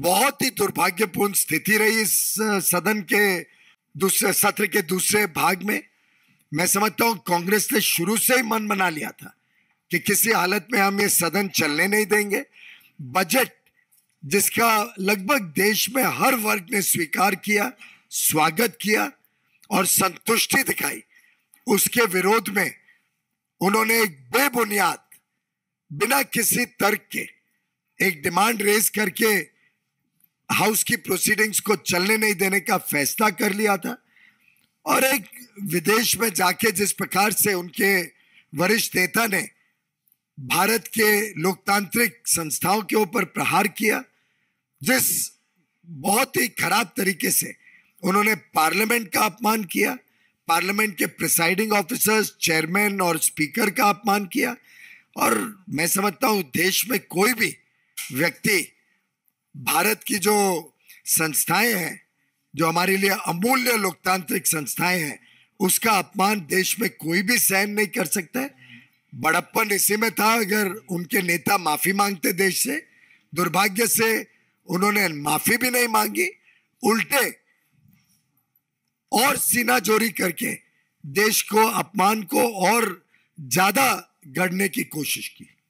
बहुत ही दुर्भाग्यपूर्ण स्थिति रही इस सदन के दूसरे सत्र के दूसरे भाग में मैं समझता हूं कांग्रेस ने शुरू से ही मन बना लिया था कि किसी हालत में हम ये सदन चलने नहीं देंगे बजट जिसका लगभग देश में हर वर्ग ने स्वीकार किया स्वागत किया और संतुष्टि दिखाई उसके विरोध में उन्होंने एक बेबुनियाद बिना किसी तर्क के एक डिमांड रेज करके हाउस की प्रोसीडिंग्स को चलने नहीं देने का फैसला कर लिया था और एक विदेश में जाके जिस प्रकार से उनके वरिष्ठ नेता ने भारत के लोकतांत्रिक संस्थाओं के ऊपर प्रहार किया जिस बहुत ही खराब तरीके से उन्होंने पार्लियामेंट का अपमान किया पार्लियामेंट के प्रिसाइडिंग ऑफिसर्स चेयरमैन और स्पीकर का अपमान किया और मैं समझता हूँ देश में कोई भी व्यक्ति भारत की जो संस्थाएं हैं जो हमारे लिए अमूल्य लोकतांत्रिक संस्थाएं हैं उसका अपमान देश में कोई भी सहन नहीं कर सकता है बड़प्पन इसी में था अगर उनके नेता माफी मांगते देश से दुर्भाग्य से उन्होंने माफी भी नहीं मांगी उल्टे और सीना जोरी करके देश को अपमान को और ज्यादा गढ़ने की कोशिश की